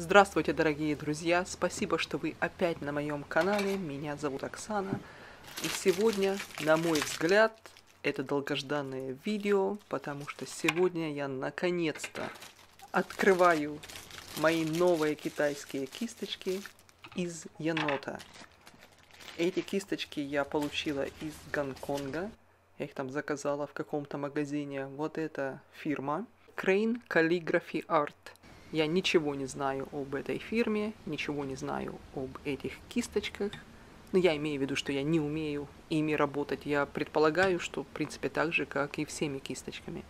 Здравствуйте, дорогие друзья! Спасибо, что вы опять на моем канале. Меня зовут Оксана. И сегодня, на мой взгляд, это долгожданное видео, потому что сегодня я наконец-то открываю мои новые китайские кисточки из Янота. Эти кисточки я получила из Гонконга. Я их там заказала в каком-то магазине. Вот эта фирма. Crane Calligraphy Art – я ничего не знаю об этой фирме, ничего не знаю об этих кисточках. Но ну, я имею в виду, что я не умею ими работать. Я предполагаю, что в принципе так же, как и всеми кисточками.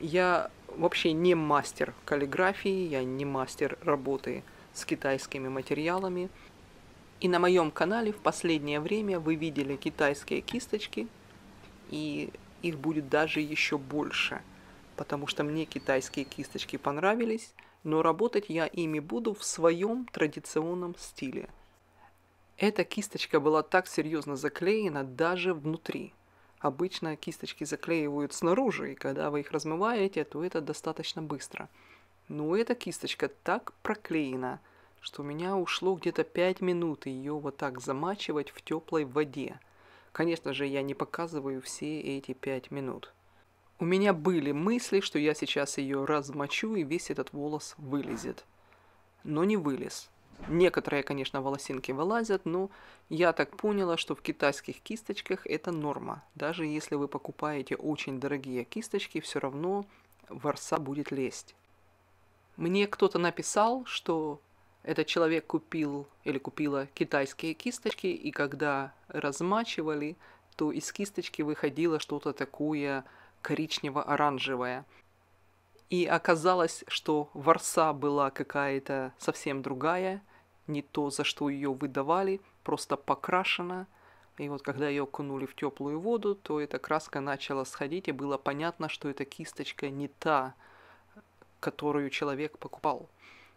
Я вообще не мастер каллиграфии, я не мастер работы с китайскими материалами. И на моем канале в последнее время вы видели китайские кисточки, и их будет даже еще больше – потому что мне китайские кисточки понравились, но работать я ими буду в своем традиционном стиле. Эта кисточка была так серьезно заклеена даже внутри. Обычно кисточки заклеивают снаружи, и когда вы их размываете, то это достаточно быстро. Но эта кисточка так проклеена, что у меня ушло где-то 5 минут ее вот так замачивать в теплой воде. Конечно же, я не показываю все эти 5 минут – у меня были мысли, что я сейчас ее размочу и весь этот волос вылезет. Но не вылез. Некоторые, конечно, волосинки вылазят, но я так поняла, что в китайских кисточках это норма. Даже если вы покупаете очень дорогие кисточки, все равно ворса будет лезть. Мне кто-то написал, что этот человек купил или купила китайские кисточки, и когда размачивали, то из кисточки выходило что-то такое коричнево-оранжевая. И оказалось, что ворса была какая-то совсем другая, не то, за что ее выдавали, просто покрашена. И вот когда ее окунули в теплую воду, то эта краска начала сходить, и было понятно, что эта кисточка не та, которую человек покупал.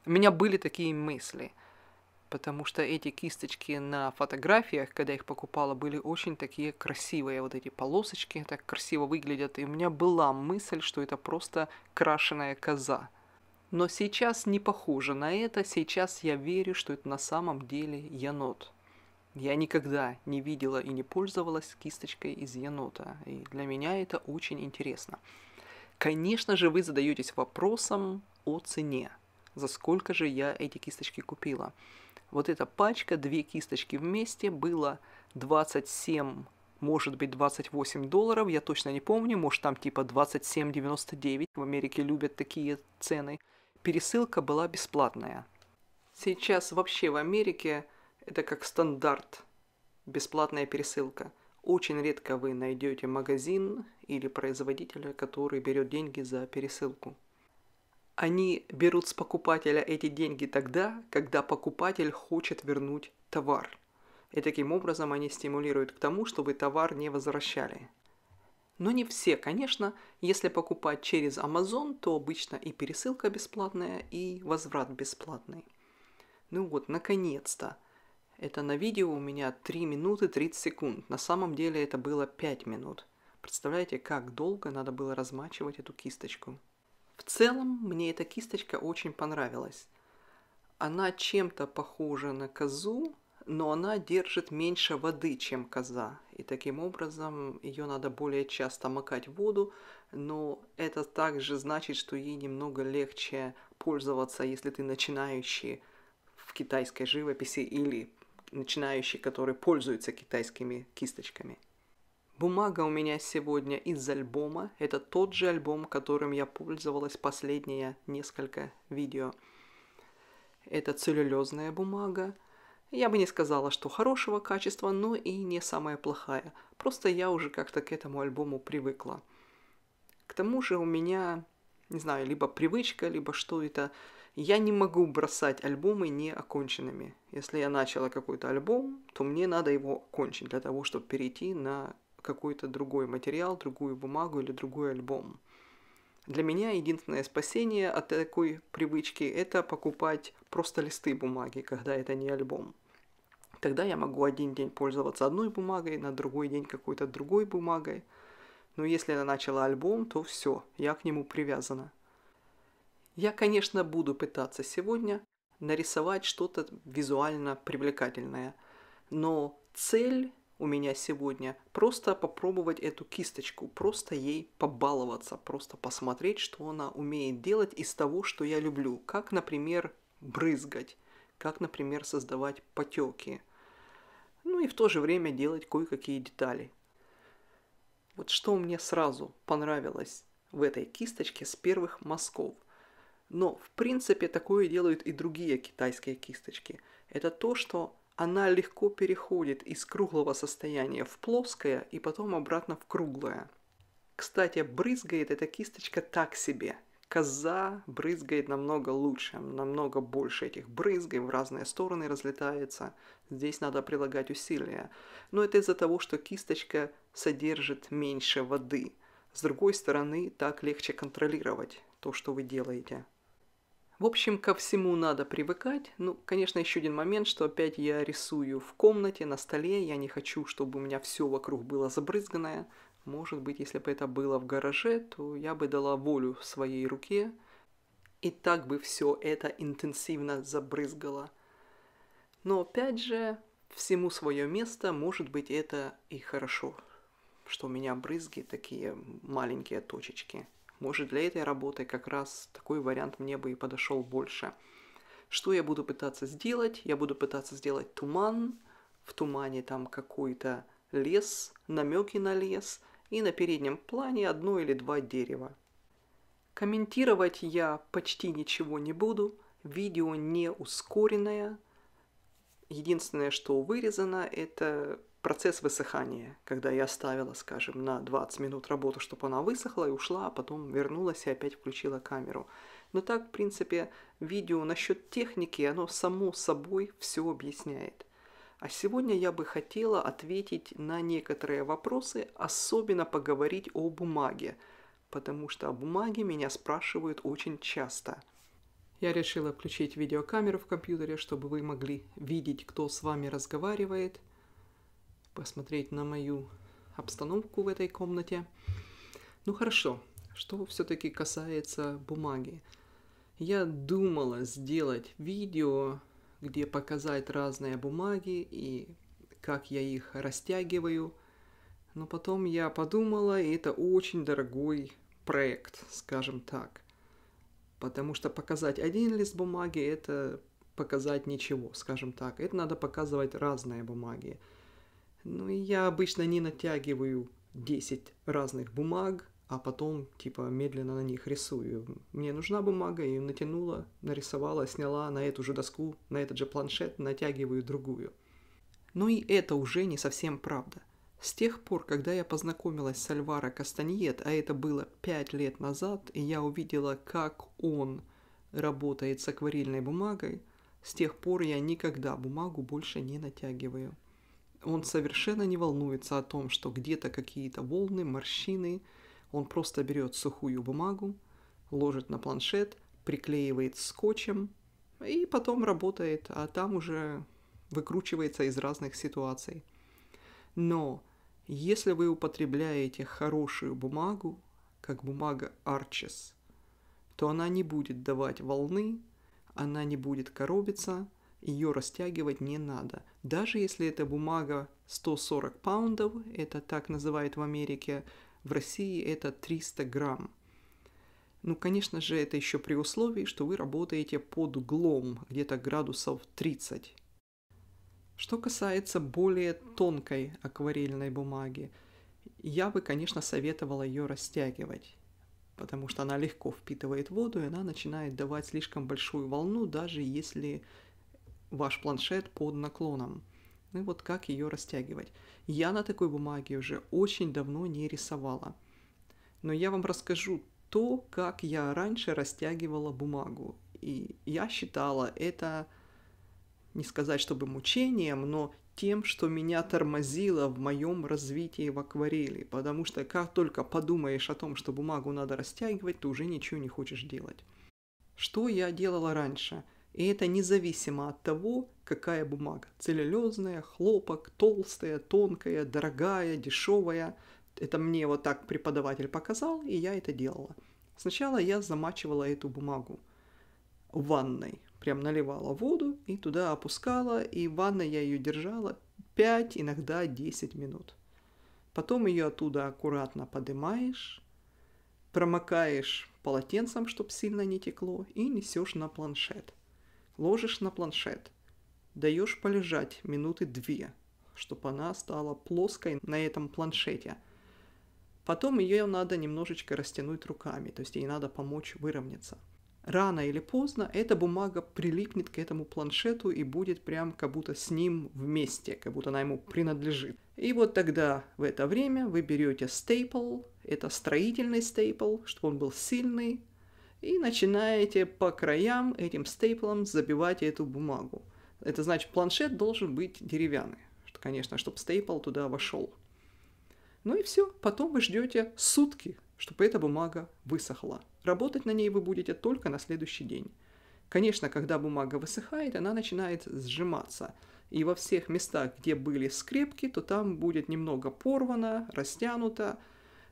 У меня были такие мысли потому что эти кисточки на фотографиях, когда их покупала, были очень такие красивые, вот эти полосочки так красиво выглядят, и у меня была мысль, что это просто крашеная коза. Но сейчас не похоже на это, сейчас я верю, что это на самом деле енот. Я никогда не видела и не пользовалась кисточкой из енота, и для меня это очень интересно. Конечно же, вы задаетесь вопросом о цене. За сколько же я эти кисточки купила? Вот эта пачка, две кисточки вместе, было 27, может быть 28 долларов, я точно не помню, может там типа 27,99, в Америке любят такие цены. Пересылка была бесплатная. Сейчас вообще в Америке это как стандарт, бесплатная пересылка. Очень редко вы найдете магазин или производителя, который берет деньги за пересылку. Они берут с покупателя эти деньги тогда, когда покупатель хочет вернуть товар. И таким образом они стимулируют к тому, чтобы товар не возвращали. Но не все, конечно. Если покупать через Amazon, то обычно и пересылка бесплатная, и возврат бесплатный. Ну вот, наконец-то. Это на видео у меня 3 минуты 30 секунд. На самом деле это было 5 минут. Представляете, как долго надо было размачивать эту кисточку. В целом, мне эта кисточка очень понравилась. Она чем-то похожа на козу, но она держит меньше воды, чем коза. И таким образом ее надо более часто макать в воду, но это также значит, что ей немного легче пользоваться, если ты начинающий в китайской живописи или начинающий, который пользуется китайскими кисточками. Бумага у меня сегодня из альбома. Это тот же альбом, которым я пользовалась последние несколько видео. Это целлюлезная бумага. Я бы не сказала, что хорошего качества, но и не самая плохая. Просто я уже как-то к этому альбому привыкла. К тому же у меня, не знаю, либо привычка, либо что это. Я не могу бросать альбомы неоконченными. Если я начала какой-то альбом, то мне надо его кончить для того, чтобы перейти на какой-то другой материал, другую бумагу или другой альбом. Для меня единственное спасение от такой привычки – это покупать просто листы бумаги, когда это не альбом. Тогда я могу один день пользоваться одной бумагой, на другой день какой-то другой бумагой. Но если я начала альбом, то все, я к нему привязана. Я, конечно, буду пытаться сегодня нарисовать что-то визуально привлекательное, но цель у меня сегодня. Просто попробовать эту кисточку, просто ей побаловаться, просто посмотреть, что она умеет делать из того, что я люблю. Как, например, брызгать, как, например, создавать потеки. Ну и в то же время делать кое-какие детали. Вот что мне сразу понравилось в этой кисточке с первых мазков. Но в принципе такое делают и другие китайские кисточки. Это то, что она легко переходит из круглого состояния в плоское и потом обратно в круглое. Кстати, брызгает эта кисточка так себе. Коза брызгает намного лучше, намного больше этих брызг, в разные стороны разлетается. Здесь надо прилагать усилия. Но это из-за того, что кисточка содержит меньше воды. С другой стороны, так легче контролировать то, что вы делаете. В общем, ко всему надо привыкать. Ну, конечно, еще один момент, что опять я рисую в комнате, на столе. Я не хочу, чтобы у меня все вокруг было забрызганное. Может быть, если бы это было в гараже, то я бы дала волю в своей руке. И так бы все это интенсивно забрызгало. Но опять же, всему свое место, может быть, это и хорошо, что у меня брызги такие маленькие точечки. Может, для этой работы как раз такой вариант мне бы и подошел больше. Что я буду пытаться сделать? Я буду пытаться сделать туман, в тумане там какой-то лес, намеки на лес, и на переднем плане одно или два дерева. Комментировать я почти ничего не буду, видео не ускоренное. Единственное, что вырезано, это процесс высыхания, когда я ставила, скажем, на 20 минут работу, чтобы она высохла и ушла, а потом вернулась и опять включила камеру. Но так, в принципе, видео насчет техники, оно само собой все объясняет. А сегодня я бы хотела ответить на некоторые вопросы, особенно поговорить о бумаге, потому что о бумаге меня спрашивают очень часто. Я решила включить видеокамеру в компьютере, чтобы вы могли видеть, кто с вами разговаривает – посмотреть на мою обстановку в этой комнате. Ну хорошо, что все-таки касается бумаги. Я думала сделать видео, где показать разные бумаги и как я их растягиваю. Но потом я подумала, и это очень дорогой проект, скажем так. Потому что показать один лист бумаги – это показать ничего, скажем так. Это надо показывать разные бумаги. Ну и я обычно не натягиваю 10 разных бумаг, а потом типа медленно на них рисую. Мне нужна бумага, я ее натянула, нарисовала, сняла на эту же доску, на этот же планшет, натягиваю другую. Но ну, и это уже не совсем правда. С тех пор, когда я познакомилась с Альваро Кастаньет, а это было пять лет назад, и я увидела, как он работает с акварельной бумагой, с тех пор я никогда бумагу больше не натягиваю. Он совершенно не волнуется о том, что где-то какие-то волны, морщины. Он просто берет сухую бумагу, ложит на планшет, приклеивает скотчем и потом работает, а там уже выкручивается из разных ситуаций. Но если вы употребляете хорошую бумагу, как бумага Арчес, то она не будет давать волны, она не будет коробиться – ее растягивать не надо. Даже если эта бумага 140 паундов, это так называют в Америке, в России это 300 грамм. Ну, конечно же, это еще при условии, что вы работаете под углом, где-то градусов 30. Что касается более тонкой акварельной бумаги, я бы, конечно, советовала ее растягивать, потому что она легко впитывает воду, и она начинает давать слишком большую волну, даже если ваш планшет под наклоном. Ну и вот как ее растягивать. Я на такой бумаге уже очень давно не рисовала. Но я вам расскажу то, как я раньше растягивала бумагу. И я считала это, не сказать чтобы мучением, но тем, что меня тормозило в моем развитии в акварели. Потому что как только подумаешь о том, что бумагу надо растягивать, ты уже ничего не хочешь делать. Что я делала раньше? И это независимо от того, какая бумага. Целлюлезная, хлопок, толстая, тонкая, дорогая, дешевая. Это мне вот так преподаватель показал, и я это делала. Сначала я замачивала эту бумагу в ванной. Прям наливала воду и туда опускала, и в ванной я ее держала 5, иногда 10 минут. Потом ее оттуда аккуратно поднимаешь, промокаешь полотенцем, чтобы сильно не текло, и несешь на планшет – ложишь на планшет, даешь полежать минуты две, чтобы она стала плоской на этом планшете. Потом ее надо немножечко растянуть руками, то есть ей надо помочь выровняться. Рано или поздно эта бумага прилипнет к этому планшету и будет прям как будто с ним вместе, как будто она ему принадлежит. И вот тогда в это время вы берете стейпл, это строительный стейпл, чтобы он был сильный, и начинаете по краям этим стейплом забивать эту бумагу. Это значит, планшет должен быть деревянный, что, конечно, чтобы стейпл туда вошел. Ну и все, потом вы ждете сутки, чтобы эта бумага высохла. Работать на ней вы будете только на следующий день. Конечно, когда бумага высыхает, она начинает сжиматься. И во всех местах, где были скрепки, то там будет немного порвано, растянуто.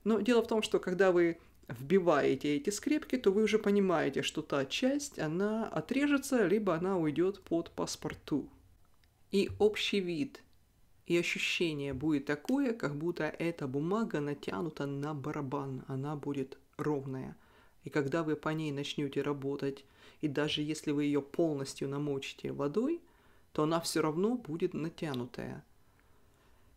Но дело в том, что когда вы вбиваете эти скрепки, то вы уже понимаете, что та часть, она отрежется, либо она уйдет под паспорту. И общий вид и ощущение будет такое, как будто эта бумага натянута на барабан, она будет ровная. И когда вы по ней начнете работать, и даже если вы ее полностью намочите водой, то она все равно будет натянутая.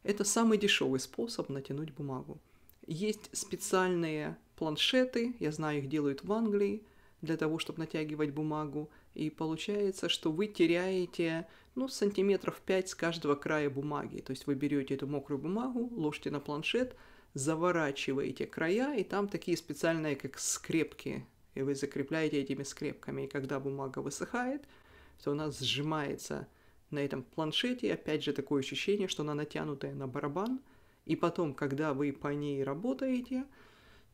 Это самый дешевый способ натянуть бумагу. Есть специальные планшеты, я знаю, их делают в Англии для того, чтобы натягивать бумагу, и получается, что вы теряете ну, сантиметров 5 с каждого края бумаги. То есть вы берете эту мокрую бумагу, ложите на планшет, заворачиваете края, и там такие специальные, как скрепки, и вы закрепляете этими скрепками. И когда бумага высыхает, то она сжимается на этом планшете. Опять же, такое ощущение, что она натянутая на барабан. И потом, когда вы по ней работаете,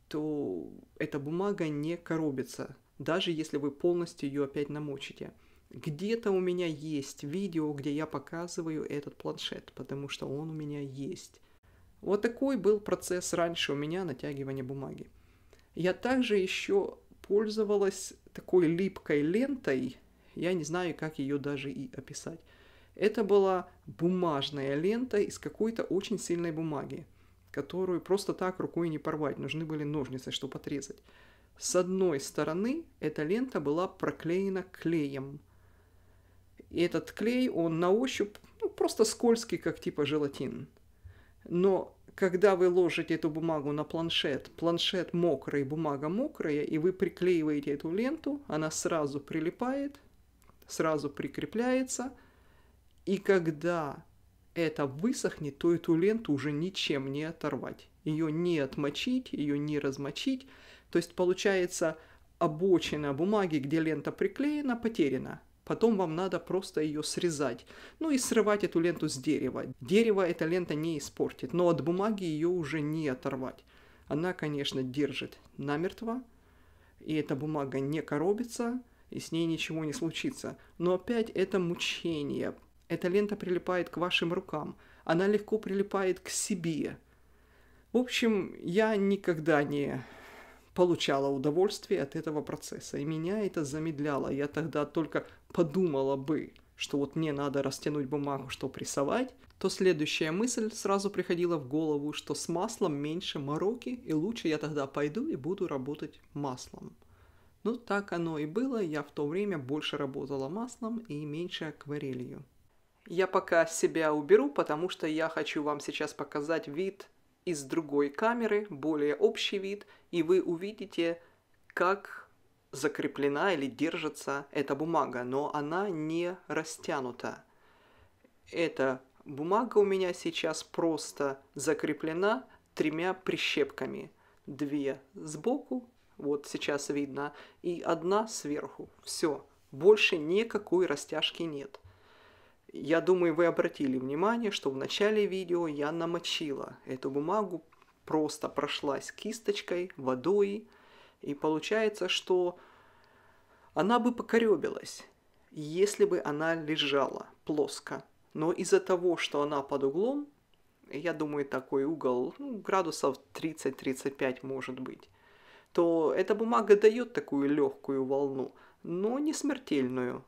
то эта бумага не коробится, даже если вы полностью ее опять намочите. Где-то у меня есть видео, где я показываю этот планшет, потому что он у меня есть. Вот такой был процесс раньше у меня натягивания бумаги. Я также еще пользовалась такой липкой лентой, я не знаю, как ее даже и описать. Это была бумажная лента из какой-то очень сильной бумаги которую просто так рукой не порвать, нужны были ножницы, чтобы отрезать. С одной стороны эта лента была проклеена клеем. И этот клей, он на ощупь ну, просто скользкий, как типа желатин. Но когда вы ложите эту бумагу на планшет, планшет мокрый, бумага мокрая, и вы приклеиваете эту ленту, она сразу прилипает, сразу прикрепляется. И когда это высохнет, то эту ленту уже ничем не оторвать. Ее не отмочить, ее не размочить. То есть получается обочина бумаги, где лента приклеена, потеряна. Потом вам надо просто ее срезать. Ну и срывать эту ленту с дерева. Дерево эта лента не испортит, но от бумаги ее уже не оторвать. Она, конечно, держит намертво, и эта бумага не коробится, и с ней ничего не случится. Но опять это мучение, эта лента прилипает к вашим рукам. Она легко прилипает к себе. В общем, я никогда не получала удовольствие от этого процесса, и меня это замедляло. Я тогда только подумала бы, что вот мне надо растянуть бумагу, чтобы прессовать, то следующая мысль сразу приходила в голову, что с маслом меньше мороки, и лучше я тогда пойду и буду работать маслом. Ну, так оно и было, я в то время больше работала маслом и меньше акварелью. Я пока себя уберу, потому что я хочу вам сейчас показать вид из другой камеры, более общий вид, и вы увидите, как закреплена или держится эта бумага, но она не растянута. Эта бумага у меня сейчас просто закреплена тремя прищепками. Две сбоку, вот сейчас видно, и одна сверху. Все, больше никакой растяжки нет. Я думаю, вы обратили внимание, что в начале видео я намочила эту бумагу, просто прошлась кисточкой, водой, и получается, что она бы покоребилась, если бы она лежала плоско. Но из-за того, что она под углом, я думаю, такой угол ну, градусов 30-35 может быть, то эта бумага дает такую легкую волну, но не смертельную.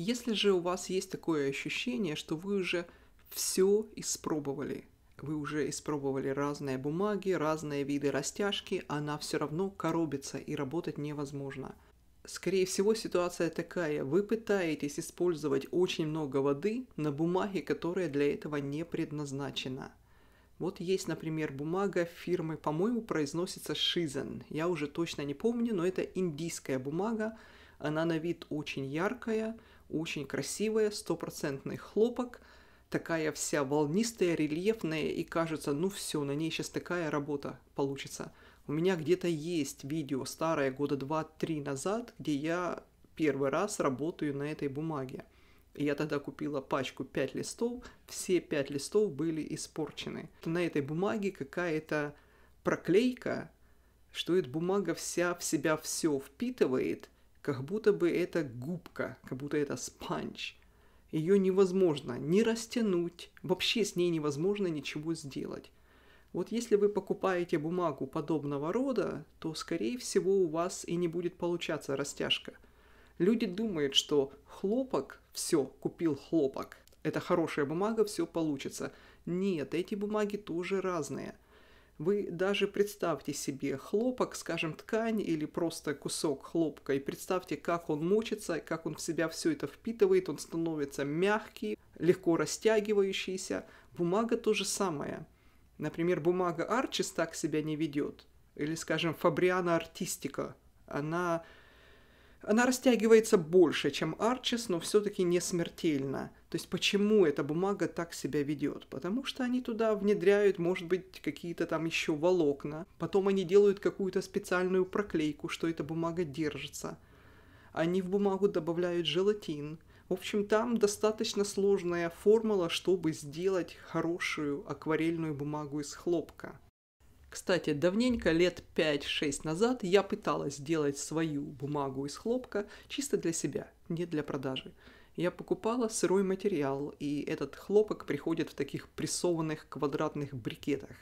Если же у вас есть такое ощущение, что вы уже все испробовали, вы уже испробовали разные бумаги, разные виды растяжки, она все равно коробится и работать невозможно. Скорее всего, ситуация такая. Вы пытаетесь использовать очень много воды на бумаге, которая для этого не предназначена. Вот есть, например, бумага фирмы, по-моему, произносится шизен. Я уже точно не помню, но это индийская бумага. Она на вид очень яркая, очень красивая, стопроцентный хлопок, такая вся волнистая, рельефная, и кажется, ну все, на ней сейчас такая работа получится. У меня где-то есть видео старое года 2-3 назад, где я первый раз работаю на этой бумаге. И я тогда купила пачку 5 листов, все 5 листов были испорчены. На этой бумаге какая-то проклейка, что эта бумага вся в себя все впитывает – как будто бы это губка, как будто это спанч. Ее невозможно не растянуть, вообще с ней невозможно ничего сделать. Вот если вы покупаете бумагу подобного рода, то, скорее всего, у вас и не будет получаться растяжка. Люди думают, что хлопок, все, купил хлопок, это хорошая бумага, все получится. Нет, эти бумаги тоже разные – вы даже представьте себе хлопок, скажем, ткань или просто кусок хлопка, и представьте, как он мочится, как он в себя все это впитывает, он становится мягкий, легко растягивающийся. Бумага то же самое. Например, бумага Арчис так себя не ведет. Или, скажем, Фабриана Артистика. Она, она растягивается больше, чем Арчис, но все-таки не смертельно. То есть почему эта бумага так себя ведет? Потому что они туда внедряют, может быть, какие-то там еще волокна. Потом они делают какую-то специальную проклейку, что эта бумага держится. Они в бумагу добавляют желатин. В общем, там достаточно сложная формула, чтобы сделать хорошую акварельную бумагу из хлопка. Кстати, давненько, лет 5-6 назад, я пыталась сделать свою бумагу из хлопка чисто для себя, не для продажи я покупала сырой материал, и этот хлопок приходит в таких прессованных квадратных брикетах.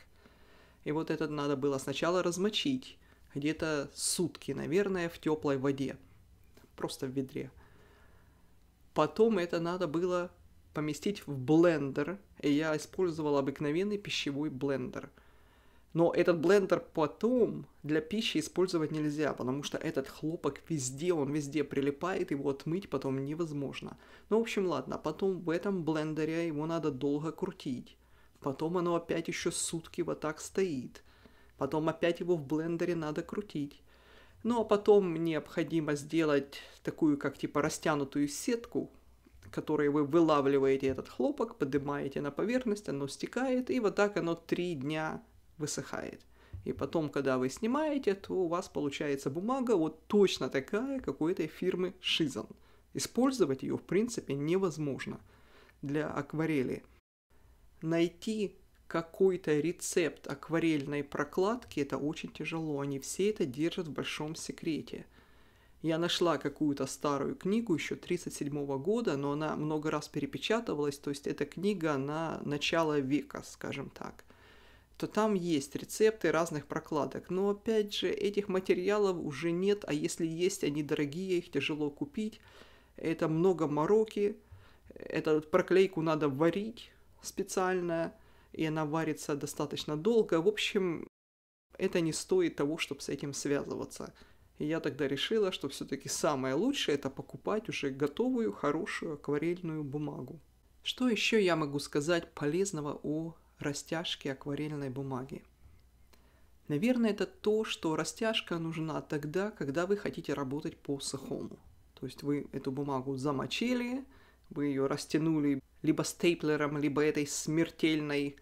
И вот этот надо было сначала размочить, где-то сутки, наверное, в теплой воде, просто в ведре. Потом это надо было поместить в блендер, и я использовал обыкновенный пищевой блендер – но этот блендер потом для пищи использовать нельзя, потому что этот хлопок везде, он везде прилипает, его отмыть потом невозможно. Ну, в общем, ладно, потом в этом блендере его надо долго крутить. Потом оно опять еще сутки вот так стоит. Потом опять его в блендере надо крутить. Ну а потом необходимо сделать такую как типа растянутую сетку, которой вы вылавливаете этот хлопок, поднимаете на поверхность, оно стекает, и вот так оно три дня высыхает. И потом, когда вы снимаете, то у вас получается бумага вот точно такая, как у этой фирмы Шизан. Использовать ее, в принципе, невозможно для акварели. Найти какой-то рецепт акварельной прокладки это очень тяжело. Они все это держат в большом секрете. Я нашла какую-то старую книгу еще 1937 года, но она много раз перепечатывалась, то есть эта книга на начало века, скажем так то там есть рецепты разных прокладок. Но опять же, этих материалов уже нет, а если есть, они дорогие, их тяжело купить. Это много мороки. Эту проклейку надо варить специально, и она варится достаточно долго. В общем, это не стоит того, чтобы с этим связываться. И я тогда решила, что все-таки самое лучшее это покупать уже готовую, хорошую акварельную бумагу. Что еще я могу сказать полезного о растяжки акварельной бумаги. Наверное, это то, что растяжка нужна тогда, когда вы хотите работать по сухому. То есть вы эту бумагу замочили, вы ее растянули либо стейплером, либо этой смертельной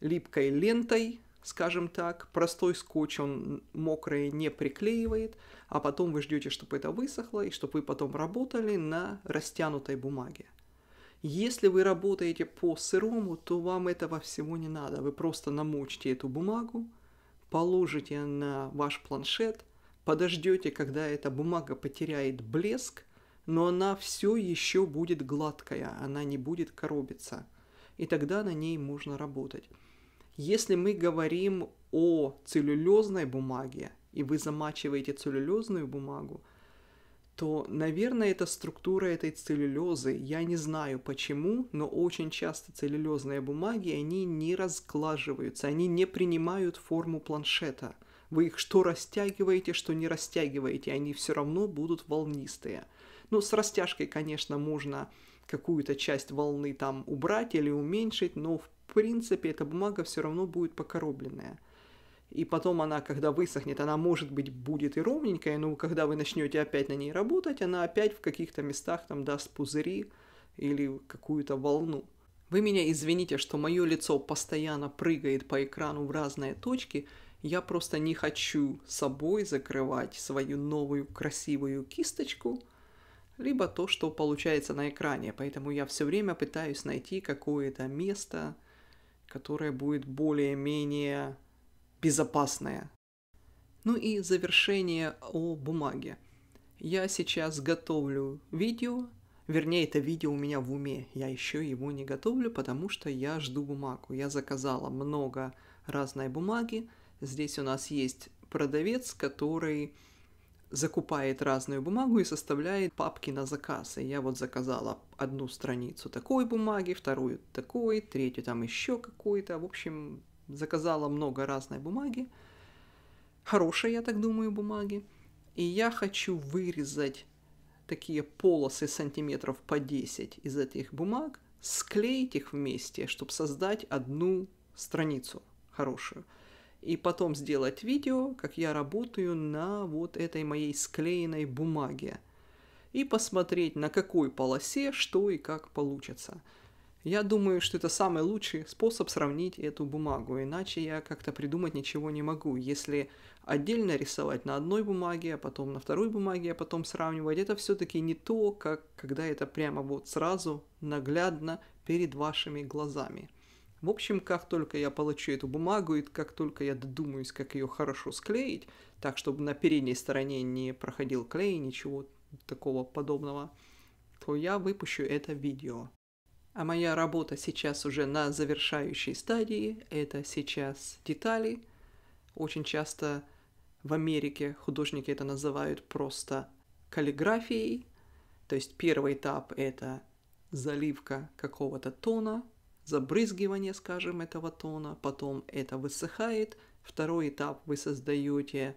липкой лентой, скажем так. Простой скотч он мокрый не приклеивает, а потом вы ждете, чтобы это высохло, и чтобы вы потом работали на растянутой бумаге. Если вы работаете по сырому, то вам этого всего не надо. Вы просто намочите эту бумагу, положите на ваш планшет, подождете, когда эта бумага потеряет блеск, но она все еще будет гладкая, она не будет коробиться. И тогда на ней можно работать. Если мы говорим о целлюлезной бумаге, и вы замачиваете целлюлезную бумагу – то, наверное, это структура этой целлюлезы. Я не знаю почему, но очень часто целлюлезные бумаги, они не разглаживаются, они не принимают форму планшета. Вы их что растягиваете, что не растягиваете, они все равно будут волнистые. Ну, с растяжкой, конечно, можно какую-то часть волны там убрать или уменьшить, но в принципе эта бумага все равно будет покоробленная и потом она, когда высохнет, она, может быть, будет и ровненькая, но когда вы начнете опять на ней работать, она опять в каких-то местах там даст пузыри или какую-то волну. Вы меня извините, что мое лицо постоянно прыгает по экрану в разные точки, я просто не хочу собой закрывать свою новую красивую кисточку, либо то, что получается на экране, поэтому я все время пытаюсь найти какое-то место, которое будет более-менее безопасное. Ну и завершение о бумаге. Я сейчас готовлю видео, вернее это видео у меня в уме, я еще его не готовлю, потому что я жду бумагу. Я заказала много разной бумаги, здесь у нас есть продавец, который закупает разную бумагу и составляет папки на заказ. И я вот заказала одну страницу такой бумаги, вторую такой, третью там еще какую то В общем, заказала много разной бумаги, хорошей, я так думаю, бумаги, и я хочу вырезать такие полосы сантиметров по 10 из этих бумаг, склеить их вместе, чтобы создать одну страницу хорошую. И потом сделать видео, как я работаю на вот этой моей склеенной бумаге. И посмотреть, на какой полосе что и как получится. Я думаю, что это самый лучший способ сравнить эту бумагу, иначе я как-то придумать ничего не могу. Если отдельно рисовать на одной бумаге, а потом на второй бумаге, а потом сравнивать, это все-таки не то, как когда это прямо вот сразу, наглядно, перед вашими глазами. В общем, как только я получу эту бумагу и как только я додумаюсь, как ее хорошо склеить, так чтобы на передней стороне не проходил клей, ничего такого подобного, то я выпущу это видео. А моя работа сейчас уже на завершающей стадии. Это сейчас детали. Очень часто в Америке художники это называют просто каллиграфией. То есть первый этап – это заливка какого-то тона, забрызгивание, скажем, этого тона, потом это высыхает. Второй этап – вы создаете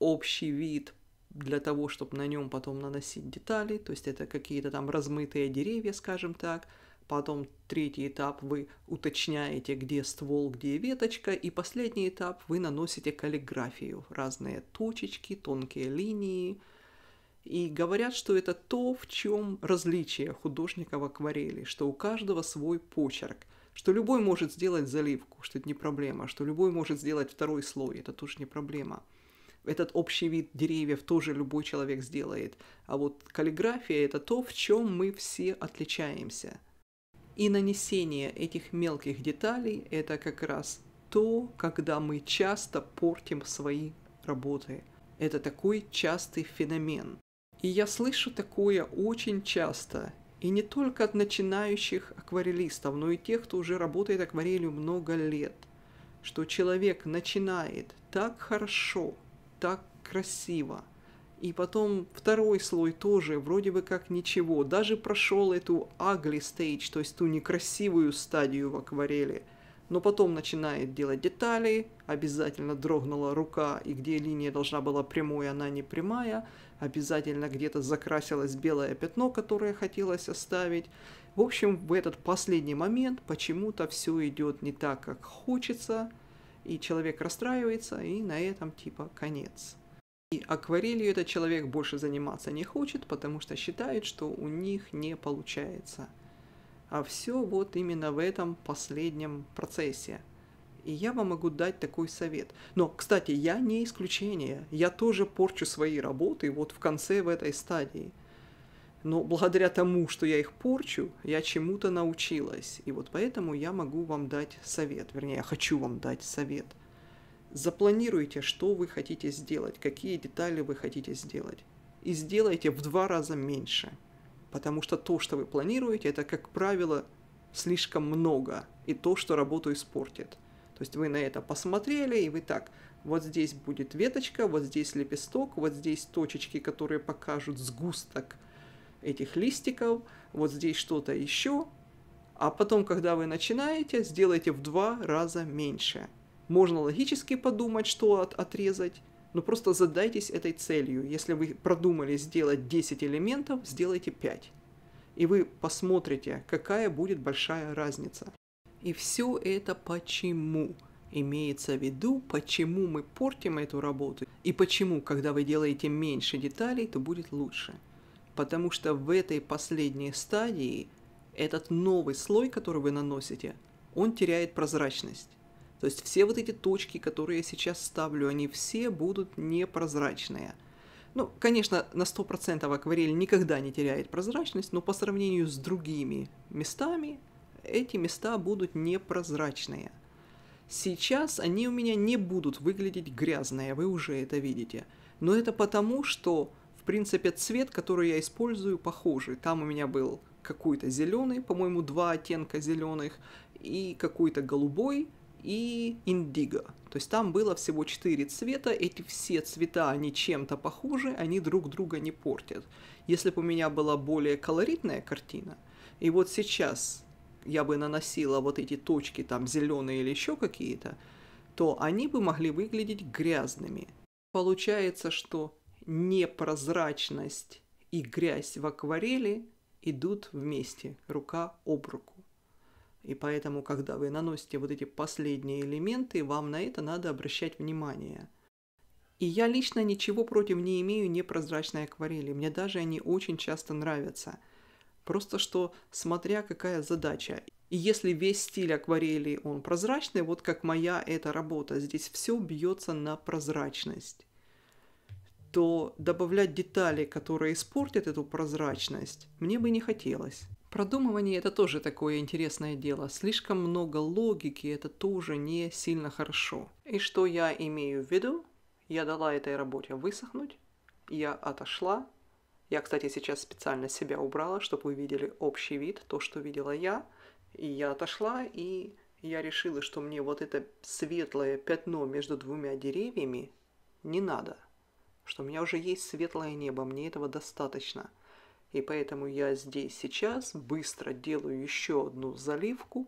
общий вид для того, чтобы на нем потом наносить детали, то есть это какие-то там размытые деревья, скажем так. Потом третий этап вы уточняете, где ствол, где веточка. И последний этап вы наносите каллиграфию. Разные точечки, тонкие линии. И говорят, что это то, в чем различие художника в акварели, что у каждого свой почерк, что любой может сделать заливку, что это не проблема, что любой может сделать второй слой, это тоже не проблема – этот общий вид деревьев тоже любой человек сделает. А вот каллиграфия – это то, в чем мы все отличаемся. И нанесение этих мелких деталей – это как раз то, когда мы часто портим свои работы. Это такой частый феномен. И я слышу такое очень часто. И не только от начинающих акварелистов, но и тех, кто уже работает акварелью много лет. Что человек начинает так хорошо – так красиво. И потом второй слой тоже вроде бы как ничего. Даже прошел эту ugly stage, то есть ту некрасивую стадию в акварели. Но потом начинает делать детали, обязательно дрогнула рука, и где линия должна была прямой, она не прямая. Обязательно где-то закрасилось белое пятно, которое хотелось оставить. В общем, в этот последний момент почему-то все идет не так, как хочется – и человек расстраивается, и на этом типа конец. И акварелью этот человек больше заниматься не хочет, потому что считает, что у них не получается. А все вот именно в этом последнем процессе. И я вам могу дать такой совет. Но, кстати, я не исключение. Я тоже порчу свои работы вот в конце в этой стадии – но благодаря тому, что я их порчу, я чему-то научилась. И вот поэтому я могу вам дать совет, вернее, я хочу вам дать совет. Запланируйте, что вы хотите сделать, какие детали вы хотите сделать. И сделайте в два раза меньше. Потому что то, что вы планируете, это, как правило, слишком много. И то, что работу испортит. То есть вы на это посмотрели, и вы так, вот здесь будет веточка, вот здесь лепесток, вот здесь точечки, которые покажут сгусток – этих листиков, вот здесь что-то еще, а потом, когда вы начинаете, сделайте в два раза меньше. Можно логически подумать, что от, отрезать, но просто задайтесь этой целью. Если вы продумали сделать 10 элементов, сделайте 5. И вы посмотрите, какая будет большая разница. И все это почему? Имеется в виду, почему мы портим эту работу и почему, когда вы делаете меньше деталей, то будет лучше потому что в этой последней стадии этот новый слой, который вы наносите, он теряет прозрачность. То есть все вот эти точки, которые я сейчас ставлю, они все будут непрозрачные. Ну, конечно, на 100% акварель никогда не теряет прозрачность, но по сравнению с другими местами, эти места будут непрозрачные. Сейчас они у меня не будут выглядеть грязные, вы уже это видите. Но это потому, что принципе, цвет, который я использую, похожий. Там у меня был какой-то зеленый, по-моему, два оттенка зеленых, и какой-то голубой, и индиго. То есть там было всего четыре цвета, эти все цвета, они чем-то похожи, они друг друга не портят. Если бы у меня была более колоритная картина, и вот сейчас я бы наносила вот эти точки, там зеленые или еще какие-то, то они бы могли выглядеть грязными. Получается, что непрозрачность и грязь в акварели идут вместе, рука об руку. И поэтому, когда вы наносите вот эти последние элементы, вам на это надо обращать внимание. И я лично ничего против не имею непрозрачной акварели. Мне даже они очень часто нравятся. Просто что, смотря какая задача. И если весь стиль акварели, он прозрачный, вот как моя эта работа, здесь все бьется на прозрачность то добавлять детали, которые испортят эту прозрачность, мне бы не хотелось. Продумывание – это тоже такое интересное дело. Слишком много логики – это тоже не сильно хорошо. И что я имею в виду? Я дала этой работе высохнуть, я отошла. Я, кстати, сейчас специально себя убрала, чтобы вы видели общий вид, то, что видела я. И я отошла, и я решила, что мне вот это светлое пятно между двумя деревьями не надо – что у меня уже есть светлое небо, мне этого достаточно. И поэтому я здесь сейчас быстро делаю еще одну заливку,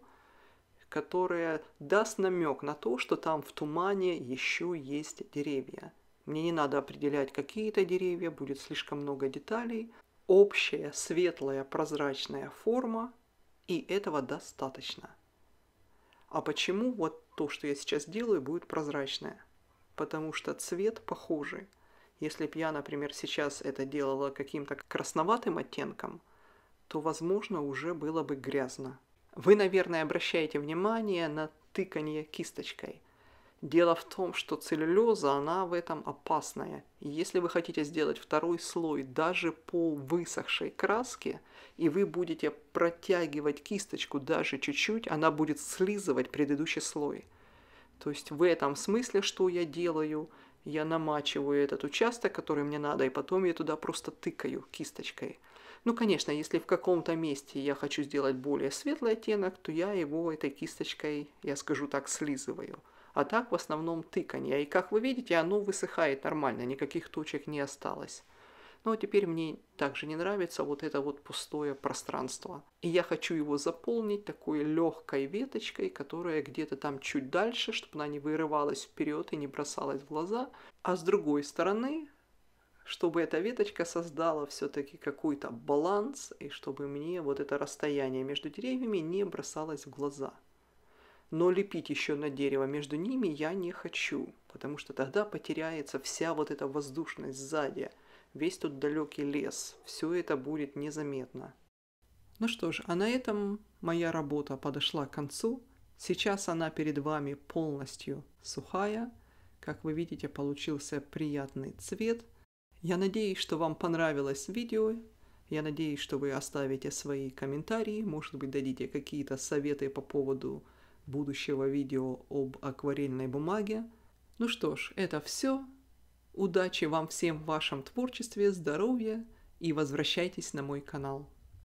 которая даст намек на то, что там в тумане еще есть деревья. Мне не надо определять, какие это деревья, будет слишком много деталей. Общая светлая прозрачная форма, и этого достаточно. А почему вот то, что я сейчас делаю, будет прозрачное? Потому что цвет похожий – если б я, например, сейчас это делала каким-то красноватым оттенком, то, возможно, уже было бы грязно. Вы, наверное, обращаете внимание на тыканье кисточкой. Дело в том, что целлюлеза, она в этом опасная. Если вы хотите сделать второй слой даже по высохшей краске, и вы будете протягивать кисточку даже чуть-чуть, она будет слизывать предыдущий слой. То есть в этом смысле, что я делаю – я намачиваю этот участок, который мне надо, и потом я туда просто тыкаю кисточкой. Ну, конечно, если в каком-то месте я хочу сделать более светлый оттенок, то я его этой кисточкой, я скажу так, слизываю. А так в основном тыканье. И как вы видите, оно высыхает нормально, никаких точек не осталось. Но теперь мне также не нравится вот это вот пустое пространство. И я хочу его заполнить такой легкой веточкой, которая где-то там чуть дальше, чтобы она не вырывалась вперед и не бросалась в глаза. А с другой стороны, чтобы эта веточка создала все-таки какой-то баланс, и чтобы мне вот это расстояние между деревьями не бросалось в глаза. Но лепить еще на дерево между ними я не хочу, потому что тогда потеряется вся вот эта воздушность сзади весь тот далекий лес, все это будет незаметно. Ну что ж, а на этом моя работа подошла к концу. Сейчас она перед вами полностью сухая. Как вы видите, получился приятный цвет. Я надеюсь, что вам понравилось видео. Я надеюсь, что вы оставите свои комментарии, может быть, дадите какие-то советы по поводу будущего видео об акварельной бумаге. Ну что ж, это все. Удачи вам всем в вашем творчестве, здоровья и возвращайтесь на мой канал.